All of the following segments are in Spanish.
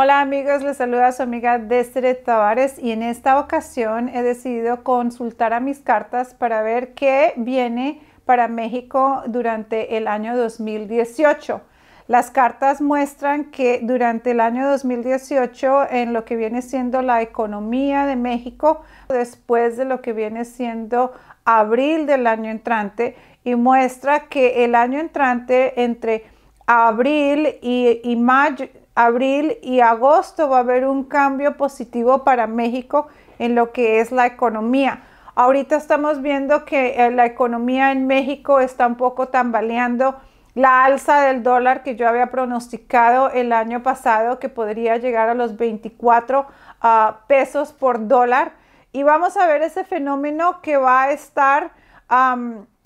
Hola amigos, les saluda su amiga Destre Tavares y en esta ocasión he decidido consultar a mis cartas para ver qué viene para México durante el año 2018. Las cartas muestran que durante el año 2018, en lo que viene siendo la economía de México, después de lo que viene siendo abril del año entrante, y muestra que el año entrante entre abril y mayo, abril y agosto va a haber un cambio positivo para México en lo que es la economía. Ahorita estamos viendo que eh, la economía en México está un poco tambaleando. La alza del dólar que yo había pronosticado el año pasado que podría llegar a los 24 ah, pesos por dólar. Y vamos a ver ese fenómeno que va a estar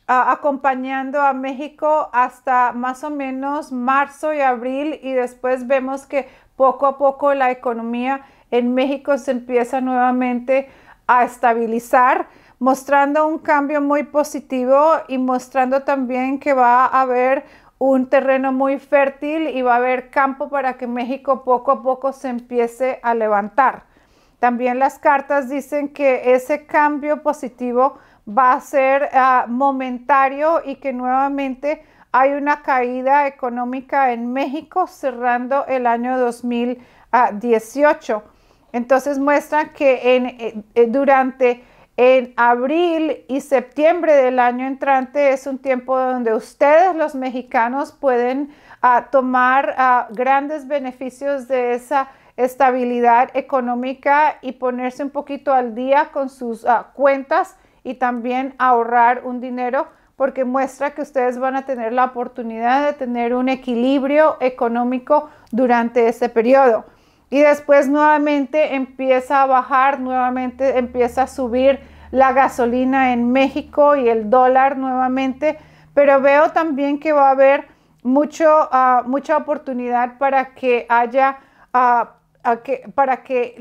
acompañando a México hasta más o menos marzo y abril y después vemos que poco a poco la economía en México se empieza nuevamente a estabilizar, mostrando un cambio muy positivo y mostrando también que va a haber un terreno muy fértil y va a haber campo para que México poco a poco se empiece a levantar. También las cartas dicen que ese cambio positivo va a ser ah, momentario y que nuevamente hay una caída económica en México cerrando el año 2018. Entonces muestra que en, eh, eh, durante en abril y septiembre del año entrante es un tiempo donde ustedes los mexicanos pueden ah, tomar ah, grandes beneficios de esa estabilidad económica y ponerse un poquito al día con sus cuentas y también ahorrar un dinero porque muestra que ustedes van a tener la oportunidad de tener un equilibrio económico durante ese periodo. Y después nuevamente empieza a bajar, nuevamente empieza a subir la gasolina en México y el dólar nuevamente, pero veo también que va a haber mucho, ah, mucha oportunidad para que haya, ah, para que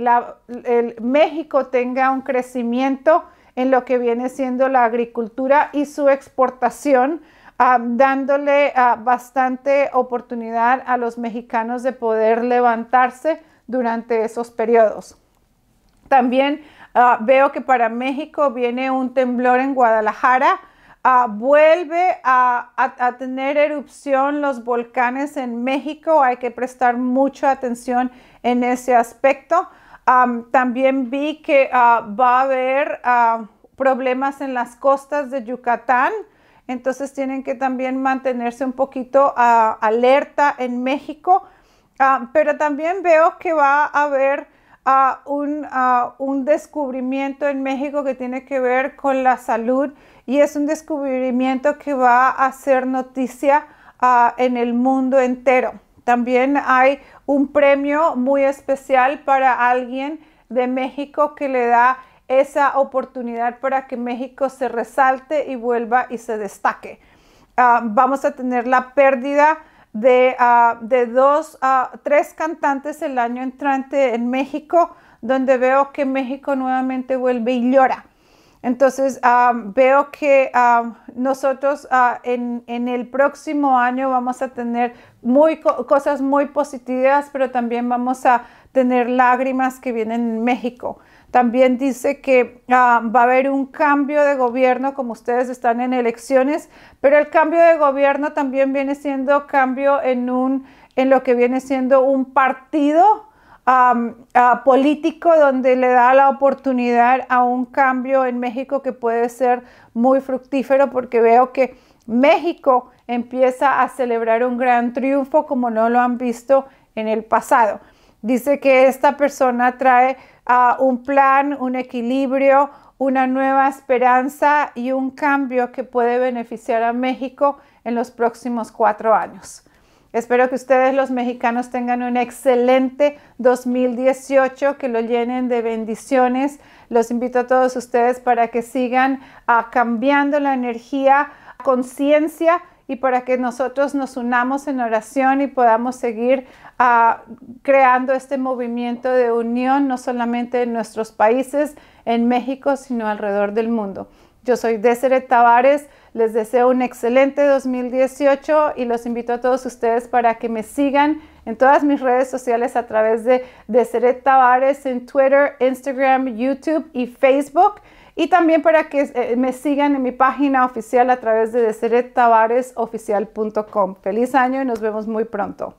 el México tenga un crecimiento en lo que viene siendo la agricultura y su exportación, ah, dándole ah, bastante oportunidad a los mexicanos de poder levantarse durante esos periodos. También ah, veo que para México viene un temblor en Guadalajara. vuelve a tener erupción los volcanes en México. Hay que prestar mucha atención en ese aspecto también vi que ah, va a haber ah, problemas en las costas de Yucatán, entonces tienen que también mantenerse un poquito ah, alerta en México, pero también veo que va a haber un, un, descubrimiento en México que tiene que ver con la salud y es un descubrimiento que va a hacer noticia en el mundo entero. También hay un premio muy especial para alguien de México que le da esa oportunidad para que México se resalte y vuelva y se destaque. Ah, vamos a tener la pérdida de, ah, dos, a ah, tres cantantes el año entrante en México, donde veo que México nuevamente vuelve y llora. Entonces, veo que nosotros ah, en, el próximo año vamos a tener cosas muy positivas, pero también vamos a tener lágrimas que vienen en México. También dice que ah, va a haber un cambio de gobierno, como ustedes están en elecciones, pero el cambio de gobierno también viene siendo cambio en, en lo que viene siendo un partido político donde le da la oportunidad a un cambio en México que puede ser muy fructífero porque veo que México empieza a celebrar un gran triunfo como no lo han visto en el pasado. Dice que esta persona trae un plan, un equilibrio, una nueva esperanza y un cambio que puede beneficiar a México en los próximos cuatro años. Espero que ustedes los mexicanos tengan un excelente 2018, que lo llenen de bendiciones. Los invito a todos ustedes para que sigan ah, cambiando la energía, conciencia y para que nosotros nos unamos en oración y podamos seguir ah, creando este movimiento de unión, no solamente en nuestros países, en México, sino alrededor del mundo. Yo soy Deseret Tavares, les deseo un excelente 2018 y los invito a todos ustedes para que me sigan en todas mis redes sociales a través de Deseret Tavares en Twitter, Instagram, YouTube y Facebook. Y también para que eh, me sigan en mi página oficial a través de deserettavaresoficial.com. Feliz año y nos vemos muy pronto.